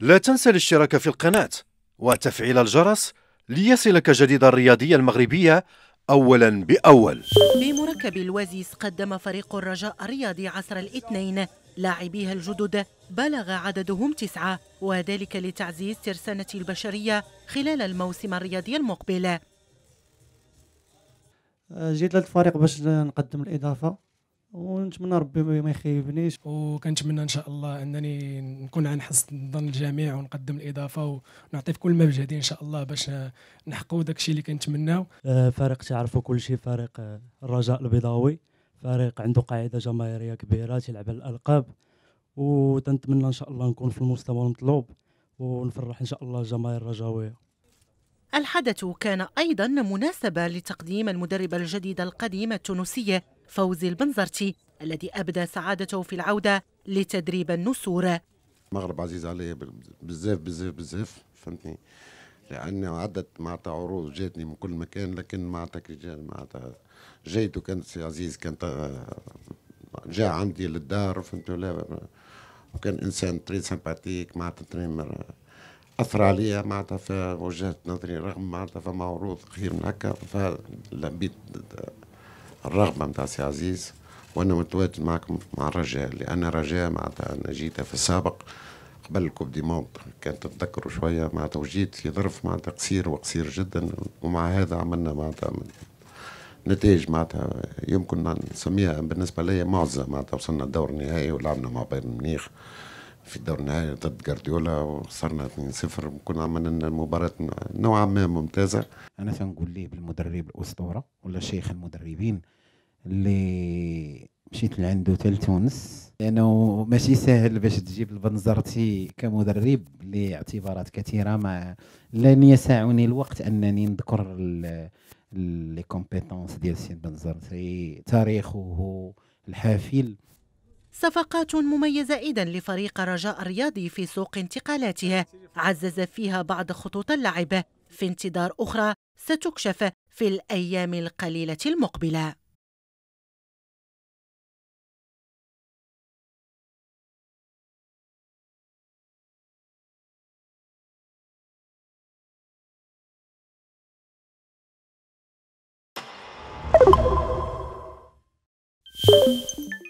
لا تنسى الاشتراك في القناة وتفعيل الجرس ليصلك جديد الرياضية المغربية أولا بأول بمركب الوازيس قدم فريق الرجاء الرياضي عصر الاثنين لاعبيها الجدد بلغ عددهم تسعة وذلك لتعزيز ترسانة البشرية خلال الموسم الرياضي المقبل جيت للفريق باش نقدم الإضافة ونتمنى ربي ما يخيبنيش وكنتمنى ان شاء الله انني نكون عن حسن ظن الجميع ونقدم الاضافه ونعطي في كل ما بجهدي ان شاء الله باش نحققوا الشيء اللي كنتمناو آه، فريق تعرفوا كل شيء فريق آه، الرجاء البيضاوي فريق عنده قاعده جماهيريه كبيره تيلعب على الالقاب وتنتمنى ان شاء الله نكون في المستوى المطلوب ونفرح ان شاء الله الجماهير الرجاويه الحدث كان أيضا مناسبة لتقديم المدرب الجديد القديم التونسي فوزي البنزرتي الذي أبدى سعادته في العودة لتدريب النسور المغرب عزيز علي بزاف بزاف بزاف فهمتني لأن عدت معناتها عروض جاتني من كل مكان لكن معناتها كي جا معناتها جيت وكان سي عزيز كان آه، جاء عندي للدار فهمت ولا وكان انسان تري سمباتيك معناتها تري اثر عليا معناتها في وجهه نظري رغم معناتها فما عروض خير من هكا فلبيت الرغبه نتاع سي عزيز وانا متواجد معكم مع الرجاء لان الرجاء معناتها انا جيت في السابق قبل الكوب دي موند كان تتذكروا شويه مع وجيت في ظرف معناتها قصير وقصير جدا ومع هذا عملنا معناتها نتائج معناتها يمكن نسميها بالنسبه لي معزه معناتها وصلنا الدور النهائي ولعبنا مع بايرن ميونخ في الدور النهائي ضد جارديولا وخسرنا 2-0 كنا عملنا المباراة نوعا ما ممتازة أنا تنقول ليه بالمدرب الأسطورة ولا شيخ المدربين اللي مشيت لعنده تل تونس لأنه ماشي سهل باش تجيب البنزرتي كمدرب لاعتبارات كثيرة ما لن يسعني الوقت أنني نذكر لي كومبيتونس ديال سي بنزرتي تاريخه الحافل صفقات مميزة إذا لفريق رجاء الرياضي في سوق انتقالاته عزز فيها بعض خطوط اللعب في انتظار أخرى ستكشف في الأيام القليلة المقبلة you